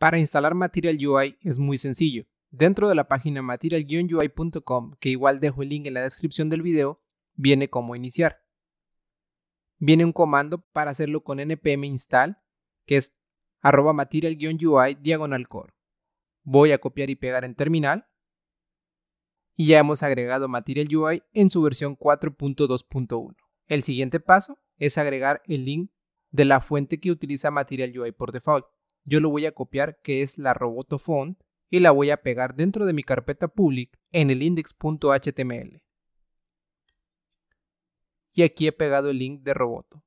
Para instalar Material UI es muy sencillo. Dentro de la página material-ui.com, que igual dejo el link en la descripción del video, viene como iniciar. Viene un comando para hacerlo con npm install, que es arroba material-ui diagonal core. Voy a copiar y pegar en terminal. Y ya hemos agregado Material UI en su versión 4.2.1. El siguiente paso es agregar el link de la fuente que utiliza Material UI por default yo lo voy a copiar que es la roboto font y la voy a pegar dentro de mi carpeta public en el index.html. Y aquí he pegado el link de roboto.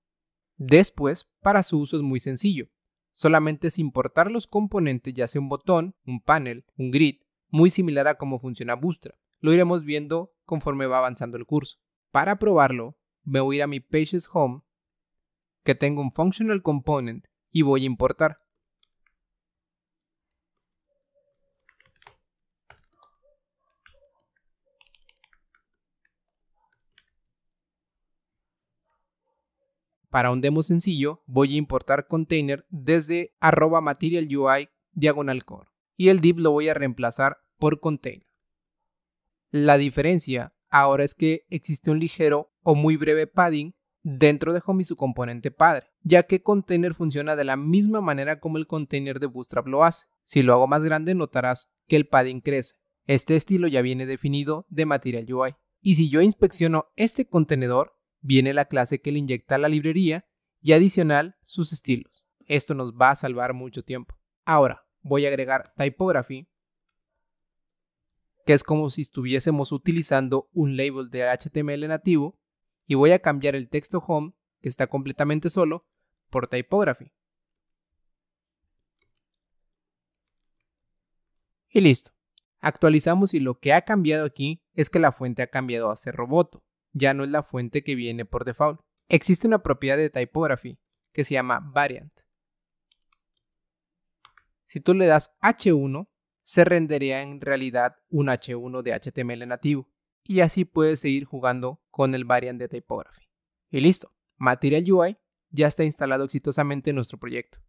Después, para su uso es muy sencillo. Solamente es importar los componentes, ya sea un botón, un panel, un grid, muy similar a cómo funciona Bootstrap. Lo iremos viendo conforme va avanzando el curso. Para probarlo, me voy a ir a mi Pages Home, que tengo un Functional Component, y voy a importar. Para un demo sencillo, voy a importar container desde arroba UI diagonal core y el div lo voy a reemplazar por container. La diferencia ahora es que existe un ligero o muy breve padding dentro de Home y su componente padre, ya que container funciona de la misma manera como el container de Bootstrap lo hace. Si lo hago más grande notarás que el padding crece. Este estilo ya viene definido de Material UI. Y si yo inspecciono este contenedor, viene la clase que le inyecta a la librería y adicional sus estilos. Esto nos va a salvar mucho tiempo. Ahora voy a agregar typography, que es como si estuviésemos utilizando un label de HTML nativo, y voy a cambiar el texto home, que está completamente solo, por typography. Y listo. Actualizamos y lo que ha cambiado aquí es que la fuente ha cambiado a ser roboto ya no es la fuente que viene por default. Existe una propiedad de typography que se llama variant. Si tú le das h1, se rendería en realidad un h1 de HTML nativo. Y así puedes seguir jugando con el variant de typography. Y listo, Material UI ya está instalado exitosamente en nuestro proyecto.